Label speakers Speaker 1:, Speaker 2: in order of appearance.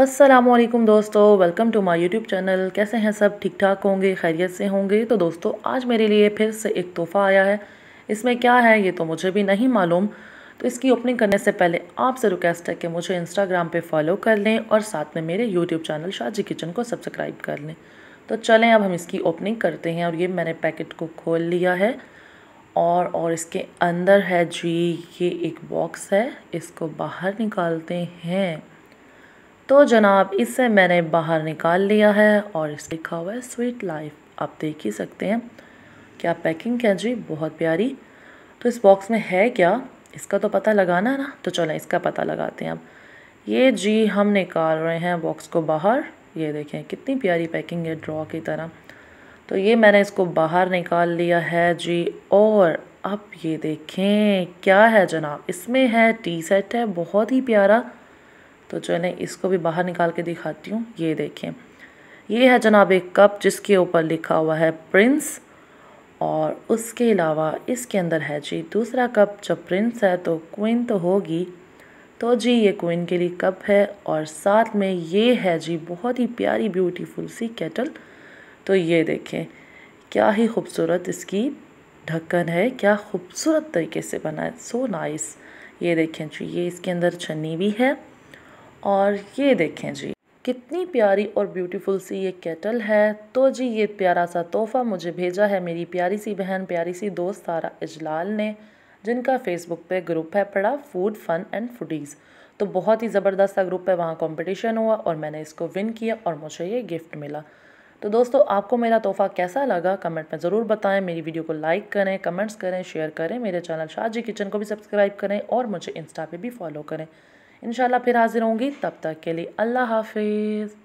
Speaker 1: असलम दोस्तों welcome to my YouTube channel कैसे हैं सब ठीक ठाक होंगे खैरियत से होंगे तो दोस्तों आज मेरे लिए फिर से एक तोहफ़ा आया है इसमें क्या है ये तो मुझे भी नहीं मालूम तो इसकी ओपनिंग करने से पहले आपसे रिक्वेस्ट है कि मुझे इंस्टाग्राम पे फॉलो कर लें और साथ में मेरे यूट्यूब चैनल शाहजी किचन को सब्सक्राइब कर लें तो चलें अब हम इसकी ओपनिंग करते हैं और ये मैंने पैकेट को खोल लिया है और और इसके अंदर है जी ये एक बॉक्स है इसको बाहर निकालते हैं तो जनाब इसे मैंने बाहर निकाल लिया है और इस लिखा हुआ है स्वीट लाइफ आप देख ही सकते हैं क्या पैकिंग क्या जी बहुत प्यारी तो इस बॉक्स में है क्या इसका तो पता लगाना है ना तो चलें इसका पता लगाते हैं अब ये जी हम निकाल रहे हैं बॉक्स को बाहर ये देखें कितनी प्यारी पैकिंग है ड्रॉ की तरह तो ये मैंने इसको बाहर निकाल लिया है जी और अब ये देखें क्या है जनाब इसमें है टी सेट है बहुत ही प्यारा तो चलें इसको भी बाहर निकाल के दिखाती हूँ ये देखें ये है जनाब एक कप जिसके ऊपर लिखा हुआ है प्रिंस और उसके अलावा इसके अंदर है जी दूसरा कप जब प्रिंस है तो क्वीन तो होगी तो जी ये क्वीन के लिए कप है और साथ में ये है जी बहुत ही प्यारी ब्यूटीफुल सी केटल तो ये देखें क्या ही खूबसूरत इसकी ढक्कन है क्या खूबसूरत तरीके से बना है सो नाइस ये देखें जी ये इसके अंदर छन्नी भी है और ये देखें जी कितनी प्यारी और ब्यूटीफुल सी ये केटल है तो जी ये प्यारा सा तोहफ़ा मुझे भेजा है मेरी प्यारी सी बहन प्यारी सी दोस्त सारा इजलाल ने जिनका फेसबुक पे ग्रुप है पड़ा फूड फन एंड फूडीज़ तो बहुत ही ज़बरदस्त सा ग्रुप है वहाँ कंपटीशन हुआ और मैंने इसको विन किया और मुझे ये गिफ्ट मिला तो दोस्तों आपको मेरा तोहफ़ा कैसा लगा कमेंट में ज़रूर बताएं मेरी वीडियो को लाइक करें कमेंट्स करें शेयर करें मेरे चैनल शाहजी किचन को भी सब्सक्राइब करें और मुझे इंस्टा पर भी फॉलो करें इन फिर हाज़िर होंगी तब तक के लिए अल्लाह हाफिज़